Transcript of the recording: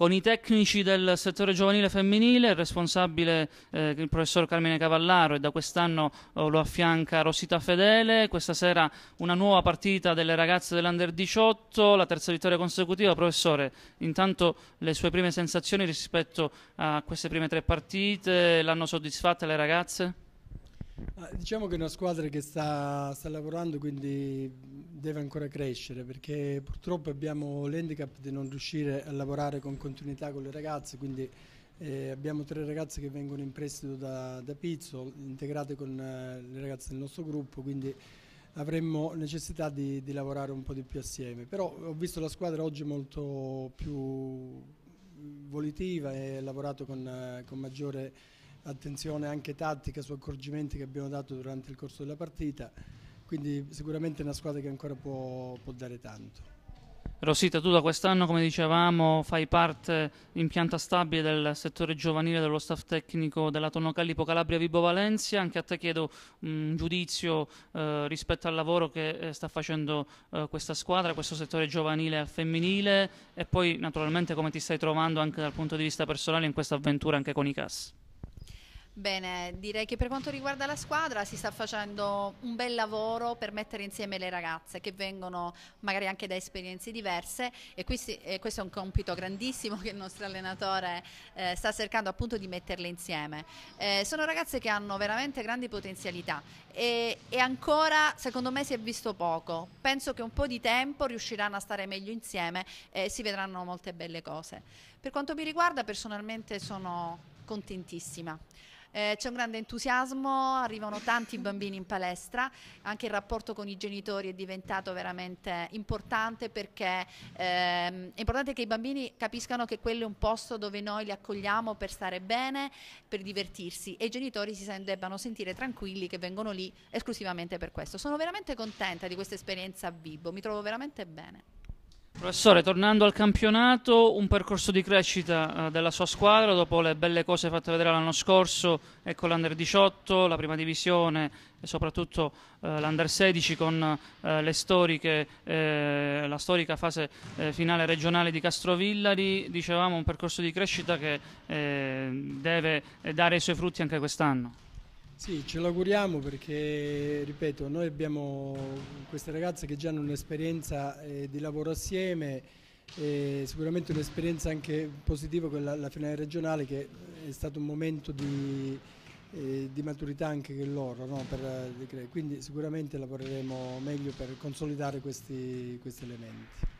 con i tecnici del settore giovanile femminile, il responsabile eh, il professor Carmine Cavallaro e da quest'anno oh, lo affianca Rosita Fedele, questa sera una nuova partita delle ragazze dell'Under 18, la terza vittoria consecutiva. Professore, intanto le sue prime sensazioni rispetto a queste prime tre partite, l'hanno soddisfatta le ragazze? Diciamo che è una squadra che sta, sta, lavorando quindi deve ancora crescere perché purtroppo abbiamo l'handicap di non riuscire a lavorare con continuità con le ragazze quindi eh, abbiamo tre ragazze che vengono in prestito da, da Pizzo integrate con eh, le ragazze del nostro gruppo quindi avremmo necessità di, di, lavorare un po' di più assieme però ho visto la squadra oggi molto più mm, volitiva e ha lavorato con, eh, con maggiore attenzione anche tattica su accorgimenti che abbiamo dato durante il corso della partita, quindi sicuramente è una squadra che ancora può, può dare tanto. Rosita, tu da quest'anno, come dicevamo, fai parte in pianta stabile del settore giovanile dello staff tecnico della Tonno Callipo Calabria Vibo Valencia. Anche a te chiedo un giudizio eh, rispetto al lavoro che eh, sta facendo eh, questa squadra, questo settore giovanile al femminile e poi naturalmente come ti stai trovando anche dal punto di vista personale in questa avventura anche con i CAS. Bene, direi che per quanto riguarda la squadra si sta facendo un bel lavoro per mettere insieme le ragazze che vengono magari anche da esperienze diverse e, questi, e questo è un compito grandissimo che il nostro allenatore eh, sta cercando appunto di metterle insieme. Eh, sono ragazze che hanno veramente grandi potenzialità e, e ancora secondo me si è visto poco. Penso che un po' di tempo riusciranno a stare meglio insieme e si vedranno molte belle cose. Per quanto mi riguarda personalmente sono contentissima. Eh, c'è un grande entusiasmo, arrivano tanti bambini in palestra, anche il rapporto con i genitori è diventato veramente importante perché ehm, è importante che i bambini capiscano che quello è un posto dove noi li accogliamo per stare bene, per divertirsi e i genitori si sen- debbano sentire tranquilli che vengono lì esclusivamente per questo. Sono veramente contenta di questa esperienza a Vibo, mi trovo veramente bene. Professore, tornando al campionato, un percorso di crescita eh, della sua squadra dopo le belle cose fatte vedere l'anno scorso, ecco l'Under 18, la prima divisione e soprattutto eh, l'Under 16 con eh, storiche, eh, la storica fase eh, finale regionale di Castrovillari, dicevamo un percorso di crescita che deve dare i suoi frutti anche quest'anno. Sì, ce l'auguriamo perché, ripeto, noi abbiamo queste ragazze che già hanno un'esperienza eh, di lavoro assieme, eh, sicuramente un'esperienza anche positiva con la finale regionale che è stato un momento di, eh, di maturità anche che loro, no? per, eh, quindi sicuramente lavoreremo meglio per consolidare questi, questi elementi.